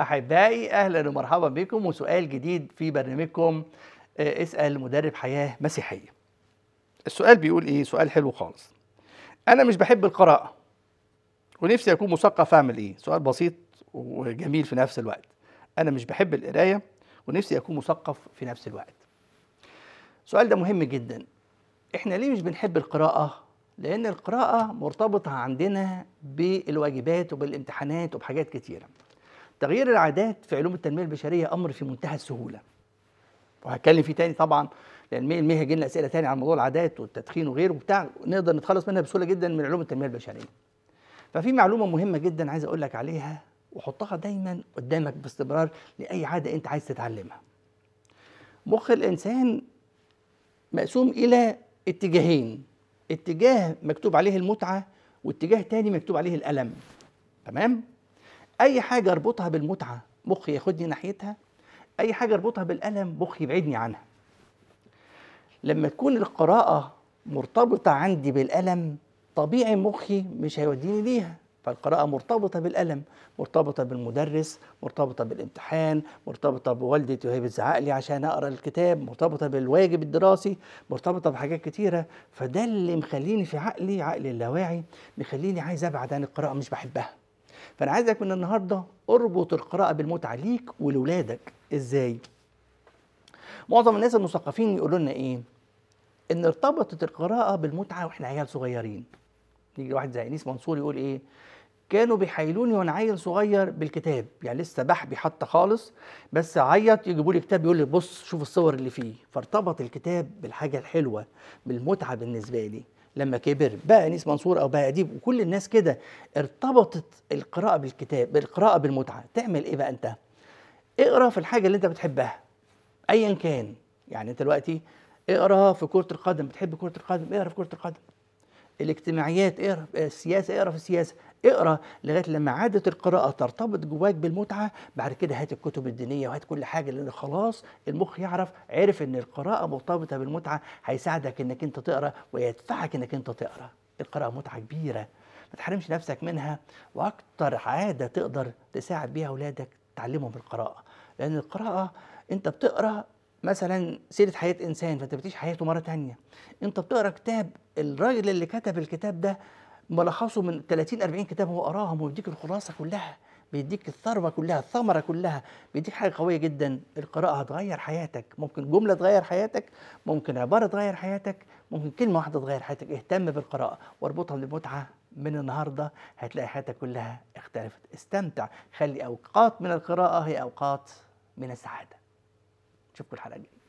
احبائي اهلا ومرحبا بكم وسؤال جديد في برنامجكم آه، اسال مدرب حياه مسيحيه السؤال بيقول ايه سؤال حلو خالص انا مش بحب القراءه ونفسي اكون مثقف اعمل ايه سؤال بسيط وجميل في نفس الوقت انا مش بحب القرايه ونفسي اكون مثقف في نفس الوقت السؤال ده مهم جدا احنا ليه مش بنحب القراءه لان القراءه مرتبطه عندنا بالواجبات وبالامتحانات وبحاجات كتيره تغيير العادات في علوم التنميه البشريه امر في منتهى السهوله وهتكلم فيه تاني طبعا لان المية هيجي لنا اسئله تاني عن موضوع العادات والتدخين وغيره وبتاع نقدر نتخلص منها بسهوله جدا من علوم التنميه البشريه ففي معلومه مهمه جدا عايز اقول لك عليها وحطها دايما قدامك باستمرار لاي عاده انت عايز تتعلمها مخ الانسان مقسوم الى اتجاهين اتجاه مكتوب عليه المتعه واتجاه تاني مكتوب عليه الالم تمام اي حاجه اربطها بالمتعه مخي ياخدني ناحيتها اي حاجه اربطها بالالم مخي يبعدني عنها لما تكون القراءه مرتبطه عندي بالالم طبيعي مخي مش هيوديني ليها فالقراءة مرتبطة بالألم مرتبطة بالمدرس مرتبطة بالامتحان مرتبطة بوالدتي وهي بتزعق لي عشان أقرأ الكتاب مرتبطة بالواجب الدراسي مرتبطة بحاجات كتيرة فده اللي مخليني في عقلي عقلي اللاواعي مخليني عايز أبعد عن القراءة مش بحبها فانا عايزك من النهارده اربط القراءه بالمتعه ليك ولولادك ازاي معظم الناس المثقفين يقولوا لنا ايه ان ارتبطت القراءه بالمتعه واحنا عيال صغيرين يجي واحد زي انيس منصور يقول ايه كانوا بيحايلوني وانا عيل صغير بالكتاب يعني لسه بحبي حتى خالص بس عيط يجيبوا لي كتاب يقول لي بص شوف الصور اللي فيه فارتبط الكتاب بالحاجه الحلوه بالمتعه بالنسبه لي لما كبر بقى انيس منصور او بقى اديب وكل الناس كده ارتبطت القراءه بالكتاب القراءه بالمتعه تعمل ايه بقى انت اقرا في الحاجه اللي انت بتحبها ايا إن كان يعني انت دلوقتي اقرا في كره القدم بتحب كره القدم اقرا في كره القدم الاجتماعيات اقرا السياسه اقرا في السياسه اقرا لغايه لما عاده القراءه ترتبط جواك بالمتعه بعد كده هات الكتب الدينيه وهات كل حاجه لان خلاص المخ يعرف عرف ان القراءه مرتبطه بالمتعه هيساعدك انك انت تقرا ويدفعك انك انت تقرا القراءه متعه كبيره ما تحرمش نفسك منها واكتر عاده تقدر تساعد بيها اولادك تعلمهم القراءه لان القراءه انت بتقرا مثلا سيرة حياة إنسان فأنت بتعيش حياته مرة تانية أنت بتقرأ كتاب الراجل اللي كتب الكتاب ده ملخصه من 30 40 كتاب هو قراهم ويديك الخلاصه كلها بيديك الثروه كلها الثمره كلها بيديك حاجه قويه جدا القراءه هتغير حياتك ممكن جمله تغير حياتك ممكن عباره تغير حياتك ممكن كلمه واحده تغير حياتك اهتم بالقراءه واربطها بمتعه من النهارده هتلاقي حياتك كلها اختلفت استمتع خلي اوقات من القراءه هي اوقات من السعاده نشوفكم الحلقه الجايه